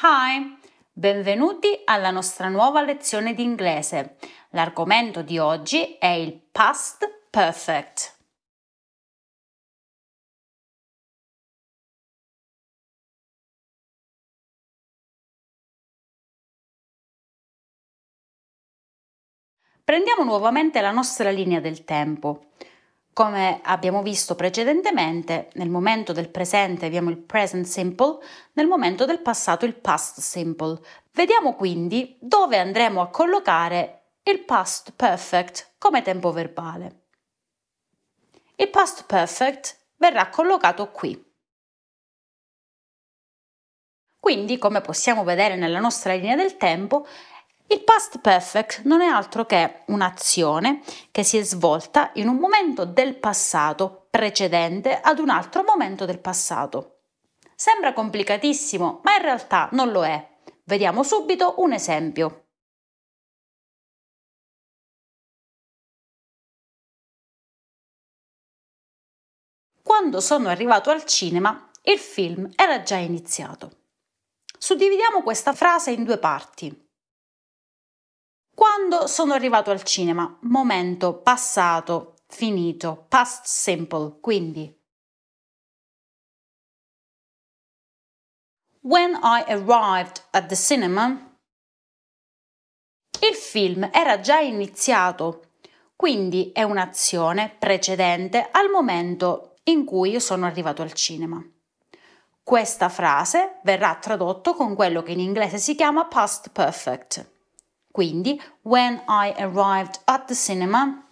Hi, benvenuti alla nostra nuova lezione di inglese. L'argomento di oggi è il past perfect. Prendiamo nuovamente la nostra linea del tempo. Come abbiamo visto precedentemente, nel momento del presente abbiamo il present simple, nel momento del passato il past simple. Vediamo quindi dove andremo a collocare il past perfect come tempo verbale. Il past perfect verrà collocato qui. Quindi, come possiamo vedere nella nostra linea del tempo, il past perfect non è altro che un'azione che si è svolta in un momento del passato precedente ad un altro momento del passato. Sembra complicatissimo, ma in realtà non lo è. Vediamo subito un esempio. quando sono arrivato al cinema il film era già iniziato. Suddividiamo questa frase in due parti. Quando sono arrivato al cinema, momento passato, finito, past simple, quindi. When I arrived at the cinema, il film era già iniziato, quindi è un'azione precedente al momento in cui io sono arrivato al cinema. Questa frase verrà tradotto con quello che in inglese si chiama past perfect. Quindi, when I arrived at the cinema,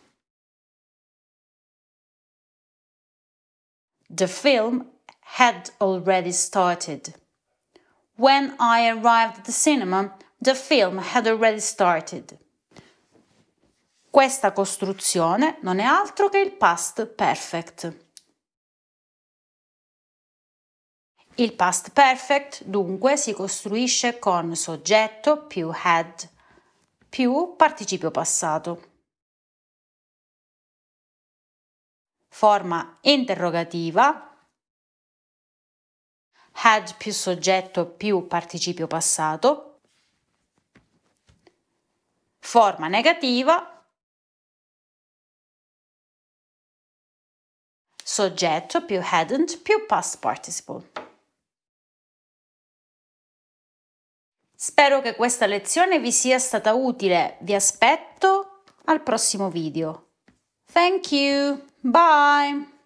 the film had already started. When I arrived at the cinema, the film had already started. Questa costruzione non è altro che il past perfect. Il past perfect dunque si costruisce con soggetto più had più participio passato. Forma interrogativa had più soggetto più participio passato. Forma negativa. Soggetto più hadn't più past participle. Spero che questa lezione vi sia stata utile. Vi aspetto al prossimo video. Thank you. Bye.